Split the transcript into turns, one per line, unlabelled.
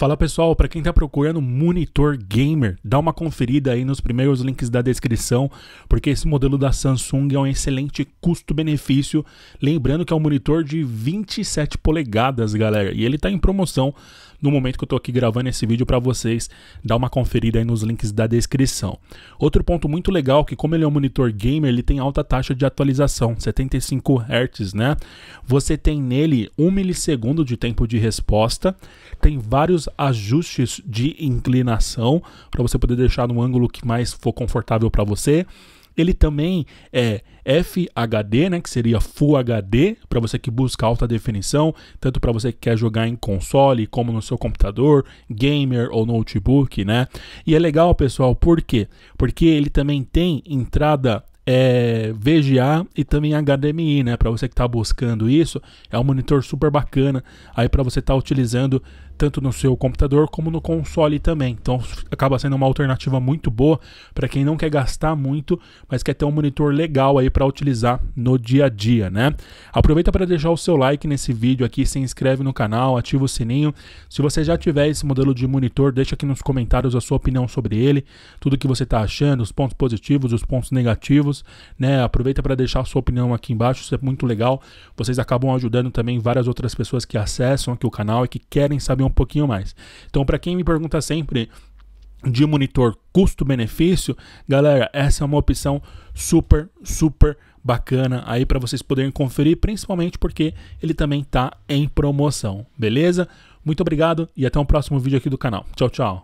Fala pessoal, para quem está procurando monitor gamer, dá uma conferida aí nos primeiros links da descrição, porque esse modelo da Samsung é um excelente custo-benefício. Lembrando que é um monitor de 27 polegadas, galera, e ele está em promoção no momento que eu estou aqui gravando esse vídeo para vocês, dá uma conferida aí nos links da descrição. Outro ponto muito legal que como ele é um monitor gamer, ele tem alta taxa de atualização, 75 Hz, né? Você tem nele 1 milissegundo de tempo de resposta, tem vários ajustes de inclinação para você poder deixar no ângulo que mais for confortável para você. Ele também é FHD, né, que seria Full HD, para você que busca alta definição, tanto para você que quer jogar em console como no seu computador, gamer ou notebook, né? E é legal, pessoal, por quê? Porque ele também tem entrada é, VGA e também HDMI, né? Para você que está buscando isso, é um monitor super bacana aí para você estar tá utilizando tanto no seu computador como no console também. Então acaba sendo uma alternativa muito boa para quem não quer gastar muito, mas quer ter um monitor legal aí para utilizar no dia a dia, né? Aproveita para deixar o seu like nesse vídeo aqui, se inscreve no canal, ativa o sininho. Se você já tiver esse modelo de monitor, deixa aqui nos comentários a sua opinião sobre ele, tudo que você está achando, os pontos positivos, os pontos negativos, né? Aproveita para deixar a sua opinião aqui embaixo, isso é muito legal. Vocês acabam ajudando também várias outras pessoas que acessam aqui o canal e que querem saber um um pouquinho mais. Então, para quem me pergunta sempre de monitor custo-benefício, galera, essa é uma opção super, super bacana aí para vocês poderem conferir, principalmente porque ele também está em promoção, beleza? Muito obrigado e até o um próximo vídeo aqui do canal. Tchau, tchau.